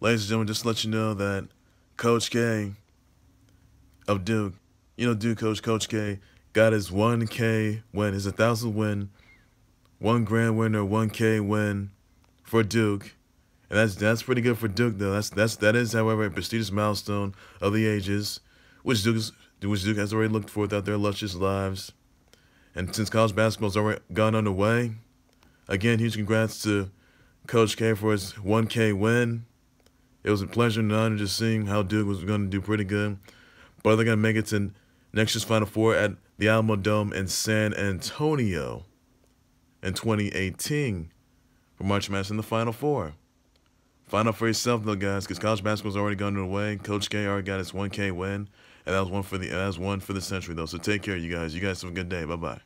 ladies and gentlemen, just to let you know that Coach K of oh, Duke, you know, Duke coach, Coach K, got his 1K win, his 1,000 win, one grand win or 1K win for Duke. And that's that's pretty good for Duke though. That's that's that is, however, a prestigious milestone of the ages, which Duke which Duke has already looked for throughout their luscious lives. And since college basketball's already gone underway, again, huge congrats to Coach K for his 1K win. It was a pleasure and an honor just seeing how Duke was going to do pretty good. But they're going to make it to next year's Final Four at the Alamo Dome in San Antonio in 2018 for March Madness in the Final Four. Find out for yourself though, guys, because college basketball's already gone underway. Coach K already got his 1K win, and that was one for the that was one for the century though. So take care, you guys. You guys have a good day. Bye bye.